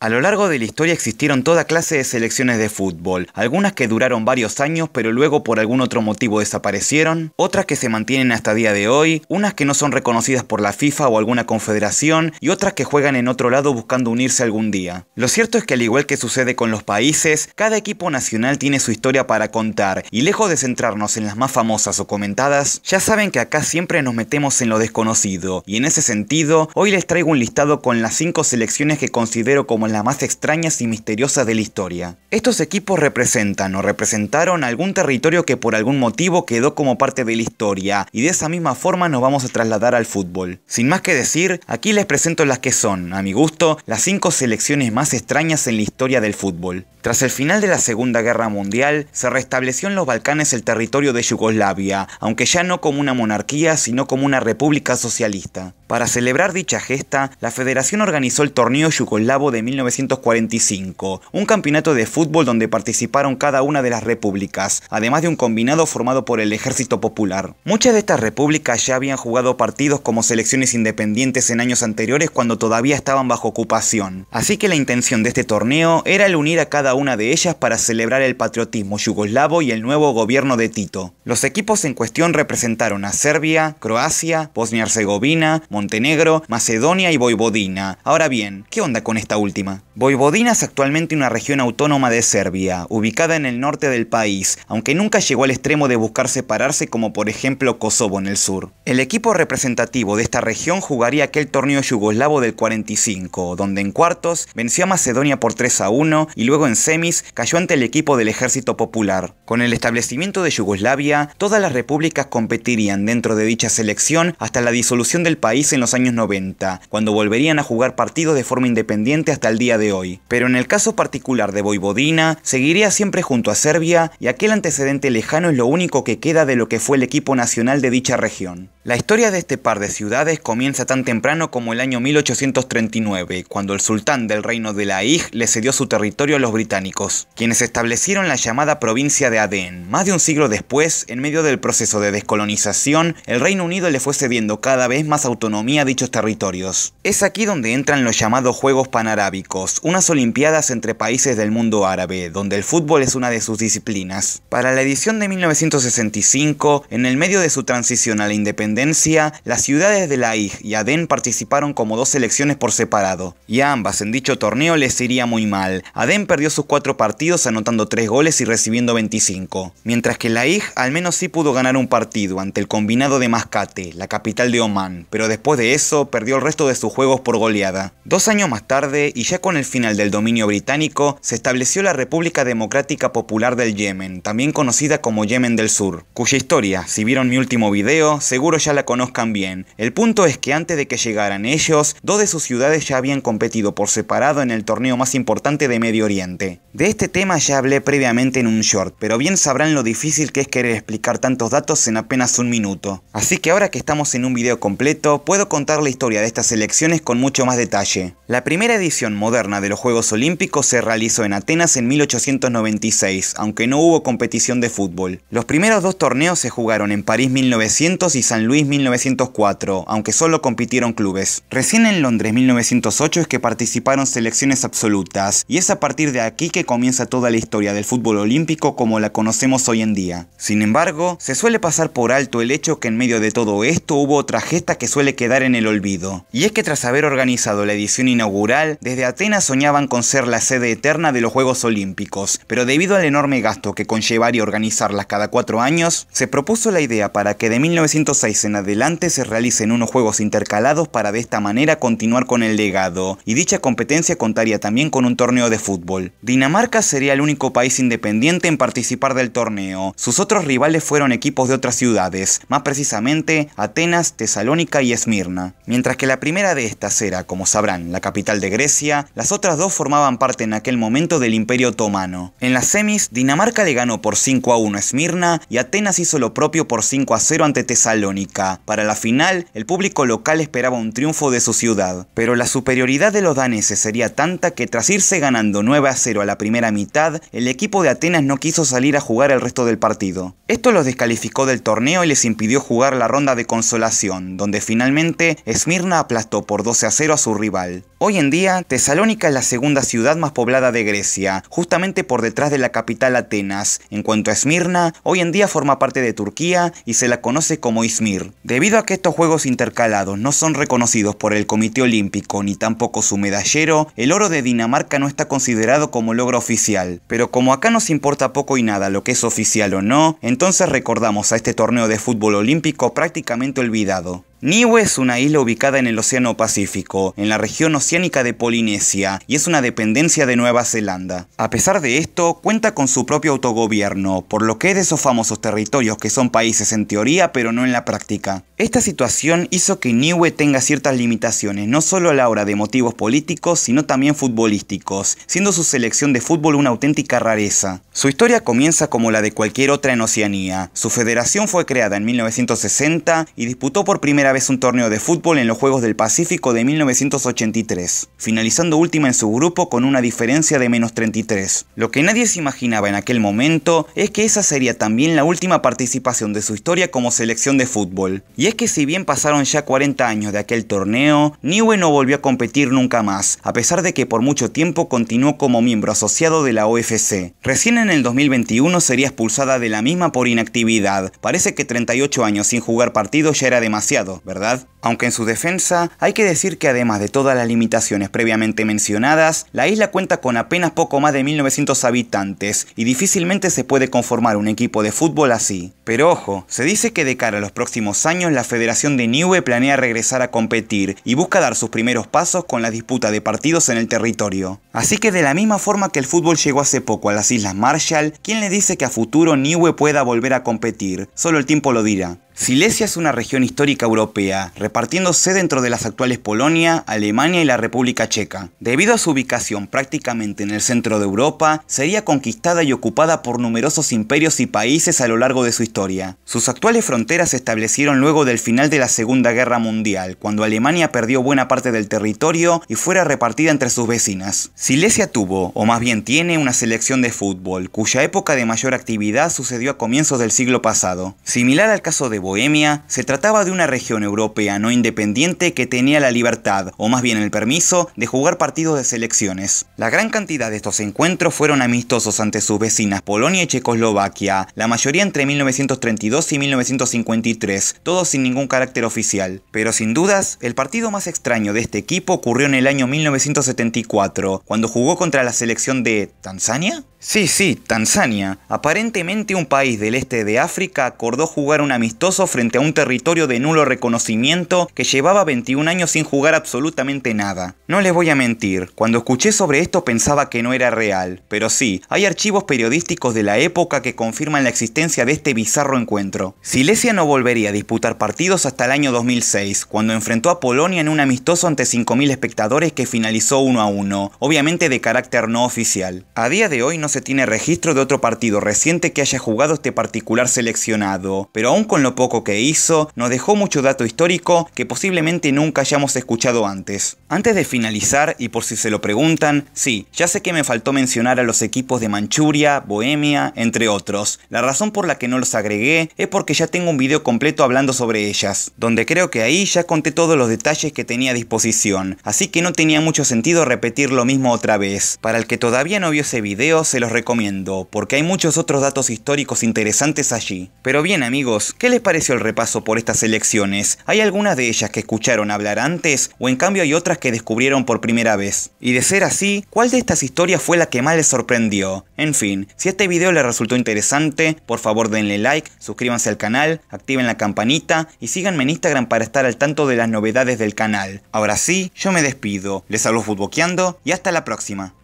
A lo largo de la historia existieron toda clase de selecciones de fútbol, algunas que duraron varios años pero luego por algún otro motivo desaparecieron, otras que se mantienen hasta día de hoy, unas que no son reconocidas por la FIFA o alguna confederación y otras que juegan en otro lado buscando unirse algún día. Lo cierto es que al igual que sucede con los países, cada equipo nacional tiene su historia para contar y lejos de centrarnos en las más famosas o comentadas, ya saben que acá siempre nos metemos en lo desconocido y en ese sentido hoy les traigo un listado con las 5 selecciones que considero como las más extrañas y misteriosas de la historia. Estos equipos representan o representaron algún territorio que por algún motivo quedó como parte de la historia y de esa misma forma nos vamos a trasladar al fútbol. Sin más que decir, aquí les presento las que son, a mi gusto, las 5 selecciones más extrañas en la historia del fútbol. Tras el final de la Segunda Guerra Mundial, se restableció en los Balcanes el territorio de Yugoslavia, aunque ya no como una monarquía, sino como una república socialista. Para celebrar dicha gesta, la federación organizó el torneo Yugoslavo de 1945, un campeonato de fútbol donde participaron cada una de las repúblicas, además de un combinado formado por el Ejército Popular. Muchas de estas repúblicas ya habían jugado partidos como selecciones independientes en años anteriores cuando todavía estaban bajo ocupación, así que la intención de este torneo era el unir a cada una de ellas para celebrar el patriotismo yugoslavo y el nuevo gobierno de Tito. Los equipos en cuestión representaron a Serbia, Croacia, Bosnia-Herzegovina, Montenegro, Macedonia y Voivodina. Ahora bien, ¿qué onda con esta última? Voivodina es actualmente una región autónoma de Serbia, ubicada en el norte del país, aunque nunca llegó al extremo de buscar separarse como por ejemplo Kosovo en el sur. El equipo representativo de esta región jugaría aquel torneo yugoslavo del 45, donde en cuartos venció a Macedonia por 3 a 1 y luego en semis cayó ante el equipo del Ejército Popular. Con el establecimiento de Yugoslavia, todas las repúblicas competirían dentro de dicha selección hasta la disolución del país en los años 90, cuando volverían a jugar partidos de forma independiente hasta el día de hoy. Pero en el caso particular de Vojvodina, seguiría siempre junto a Serbia y aquel antecedente lejano es lo único que queda de lo que fue el equipo nacional de dicha región. La historia de este par de ciudades comienza tan temprano como el año 1839, cuando el sultán del reino de la le cedió su territorio a los británicos, quienes establecieron la llamada provincia de Aden. Más de un siglo después, en medio del proceso de descolonización, el Reino Unido le fue cediendo cada vez más autonomía dichos territorios. Es aquí donde entran los llamados Juegos Panarábicos, unas Olimpiadas entre países del mundo árabe, donde el fútbol es una de sus disciplinas. Para la edición de 1965, en el medio de su transición a la independencia, las ciudades de La y Adén participaron como dos selecciones por separado, y a ambas en dicho torneo les iría muy mal. Adén perdió sus cuatro partidos anotando tres goles y recibiendo 25, mientras que La al menos sí pudo ganar un partido ante el combinado de Mascate, la capital de Omán, pero después Después de eso, perdió el resto de sus juegos por goleada. Dos años más tarde, y ya con el final del dominio británico, se estableció la República Democrática Popular del Yemen, también conocida como Yemen del Sur, cuya historia, si vieron mi último video, seguro ya la conozcan bien. El punto es que antes de que llegaran ellos, dos de sus ciudades ya habían competido por separado en el torneo más importante de Medio Oriente. De este tema ya hablé previamente en un short, pero bien sabrán lo difícil que es querer explicar tantos datos en apenas un minuto. Así que ahora que estamos en un video completo, contar la historia de estas selecciones con mucho más detalle. La primera edición moderna de los Juegos Olímpicos se realizó en Atenas en 1896, aunque no hubo competición de fútbol. Los primeros dos torneos se jugaron en París 1900 y San Luis 1904, aunque solo compitieron clubes. Recién en Londres 1908 es que participaron selecciones absolutas, y es a partir de aquí que comienza toda la historia del fútbol olímpico como la conocemos hoy en día. Sin embargo, se suele pasar por alto el hecho que en medio de todo esto hubo otra gesta que suele quedar en el olvido. Y es que tras haber organizado la edición inaugural, desde Atenas soñaban con ser la sede eterna de los Juegos Olímpicos, pero debido al enorme gasto que conllevaría organizarlas cada cuatro años, se propuso la idea para que de 1906 en adelante se realicen unos Juegos intercalados para de esta manera continuar con el legado, y dicha competencia contaría también con un torneo de fútbol. Dinamarca sería el único país independiente en participar del torneo, sus otros rivales fueron equipos de otras ciudades, más precisamente Atenas, Tesalónica y España. Mientras que la primera de estas era, como sabrán, la capital de Grecia, las otras dos formaban parte en aquel momento del Imperio Otomano. En las semis, Dinamarca le ganó por 5 a 1 a Esmirna y Atenas hizo lo propio por 5 a 0 ante Tesalónica. Para la final, el público local esperaba un triunfo de su ciudad, pero la superioridad de los daneses sería tanta que tras irse ganando 9 a 0 a la primera mitad, el equipo de Atenas no quiso salir a jugar el resto del partido. Esto los descalificó del torneo y les impidió jugar la ronda de consolación, donde finalmente Finalmente, Esmirna aplastó por 12 a 0 a su rival. Hoy en día, Tesalónica es la segunda ciudad más poblada de Grecia, justamente por detrás de la capital Atenas. En cuanto a Esmirna, hoy en día forma parte de Turquía y se la conoce como Izmir. Debido a que estos Juegos Intercalados no son reconocidos por el Comité Olímpico ni tampoco su medallero, el oro de Dinamarca no está considerado como logro oficial. Pero como acá nos importa poco y nada lo que es oficial o no, entonces recordamos a este torneo de fútbol olímpico prácticamente olvidado. Niue es una isla ubicada en el Océano Pacífico, en la región océana de Polinesia y es una dependencia de Nueva Zelanda. A pesar de esto, cuenta con su propio autogobierno, por lo que es de esos famosos territorios que son países en teoría pero no en la práctica. Esta situación hizo que Niue tenga ciertas limitaciones, no solo a la hora de motivos políticos, sino también futbolísticos, siendo su selección de fútbol una auténtica rareza. Su historia comienza como la de cualquier otra en Oceanía. Su federación fue creada en 1960 y disputó por primera vez un torneo de fútbol en los Juegos del Pacífico de 1983 finalizando última en su grupo con una diferencia de menos 33. Lo que nadie se imaginaba en aquel momento es que esa sería también la última participación de su historia como selección de fútbol. Y es que si bien pasaron ya 40 años de aquel torneo, Niue no volvió a competir nunca más, a pesar de que por mucho tiempo continuó como miembro asociado de la OFC. Recién en el 2021 sería expulsada de la misma por inactividad. Parece que 38 años sin jugar partido ya era demasiado, ¿verdad? Aunque en su defensa, hay que decir que además de toda la limitación previamente mencionadas, la isla cuenta con apenas poco más de 1900 habitantes y difícilmente se puede conformar un equipo de fútbol así. Pero ojo, se dice que de cara a los próximos años la Federación de Niue planea regresar a competir y busca dar sus primeros pasos con la disputa de partidos en el territorio. Así que de la misma forma que el fútbol llegó hace poco a las Islas Marshall, ¿quién le dice que a futuro Niue pueda volver a competir? Solo el tiempo lo dirá. Silesia es una región histórica europea, repartiéndose dentro de las actuales Polonia, Alemania y la República Checa. Debido a su ubicación prácticamente en el centro de Europa, sería conquistada y ocupada por numerosos imperios y países a lo largo de su historia. Sus actuales fronteras se establecieron luego del final de la Segunda Guerra Mundial, cuando Alemania perdió buena parte del territorio y fuera repartida entre sus vecinas. Silesia tuvo, o más bien tiene, una selección de fútbol, cuya época de mayor actividad sucedió a comienzos del siglo pasado. Similar al caso de Bohemia, se trataba de una región europea no independiente que tenía la libertad, o más bien el permiso, de jugar partidos de selecciones. La gran cantidad de estos encuentros fueron amistosos ante sus vecinas Polonia y Checoslovaquia, la mayoría entre 1932 y 1953, todos sin ningún carácter oficial. Pero sin dudas, el partido más extraño de este equipo ocurrió en el año 1974, cuando jugó contra la selección de Tanzania. Sí, sí, Tanzania. Aparentemente un país del este de África acordó jugar un amistoso frente a un territorio de nulo reconocimiento que llevaba 21 años sin jugar absolutamente nada. No les voy a mentir, cuando escuché sobre esto pensaba que no era real, pero sí, hay archivos periodísticos de la época que confirman la existencia de este bizarro encuentro. Silesia no volvería a disputar partidos hasta el año 2006, cuando enfrentó a Polonia en un amistoso ante 5.000 espectadores que finalizó 1 a 1, obviamente de carácter no oficial. A día de hoy no se tiene registro de otro partido reciente que haya jugado este particular seleccionado, pero aún con lo poco que hizo, nos dejó mucho dato histórico que posiblemente nunca hayamos escuchado antes. Antes de finalizar, y por si se lo preguntan, sí, ya sé que me faltó mencionar a los equipos de Manchuria, Bohemia, entre otros. La razón por la que no los agregué es porque ya tengo un video completo hablando sobre ellas, donde creo que ahí ya conté todos los detalles que tenía a disposición, así que no tenía mucho sentido repetir lo mismo otra vez. Para el que todavía no vio ese video, se los recomiendo, porque hay muchos otros datos históricos interesantes allí. Pero bien amigos, ¿qué les pareció el repaso por estas elecciones? ¿Hay algunas de ellas que escucharon hablar antes o en cambio hay otras que descubrieron por primera vez? Y de ser así, ¿cuál de estas historias fue la que más les sorprendió? En fin, si este video les resultó interesante, por favor denle like, suscríbanse al canal, activen la campanita y síganme en Instagram para estar al tanto de las novedades del canal. Ahora sí, yo me despido, les saludo futboqueando y hasta la próxima.